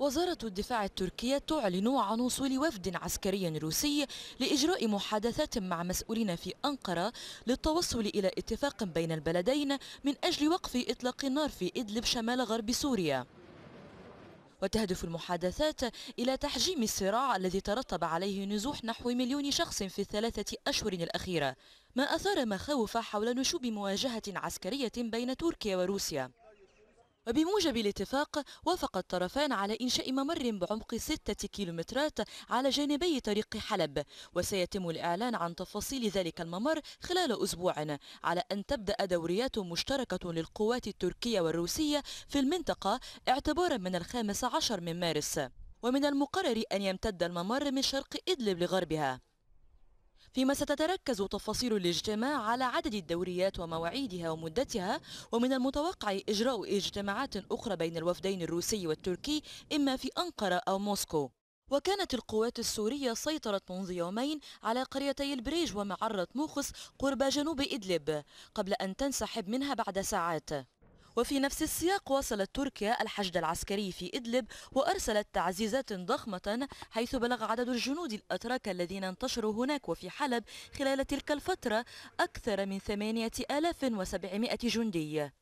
وزارة الدفاع التركية تعلن عن وصول وفد عسكري روسي لإجراء محادثات مع مسؤولين في أنقرة للتوصل إلى اتفاق بين البلدين من أجل وقف إطلاق النار في إدلب شمال غرب سوريا وتهدف المحادثات إلى تحجيم الصراع الذي ترتب عليه نزوح نحو مليون شخص في الثلاثة أشهر الأخيرة ما أثار مخاوف حول نشوب مواجهة عسكرية بين تركيا وروسيا بموجب الاتفاق وافق الطرفان على إنشاء ممر بعمق ستة كيلومترات على جانبي طريق حلب وسيتم الإعلان عن تفاصيل ذلك الممر خلال أسبوع على أن تبدأ دوريات مشتركة للقوات التركية والروسية في المنطقة اعتبارا من الخامس عشر من مارس ومن المقرر أن يمتد الممر من شرق إدلب لغربها فيما ستتركز تفاصيل الاجتماع على عدد الدوريات ومواعيدها ومدتها ومن المتوقع إجراء اجتماعات أخرى بين الوفدين الروسي والتركي إما في أنقرة أو موسكو وكانت القوات السورية سيطرت منذ يومين على قريتي البريج ومعرة موخس قرب جنوب إدلب قبل أن تنسحب منها بعد ساعات وفي نفس السياق واصلت تركيا الحشد العسكري في إدلب وأرسلت تعزيزات ضخمة حيث بلغ عدد الجنود الأتراك الذين انتشروا هناك وفي حلب خلال تلك الفترة أكثر من 8700 جندي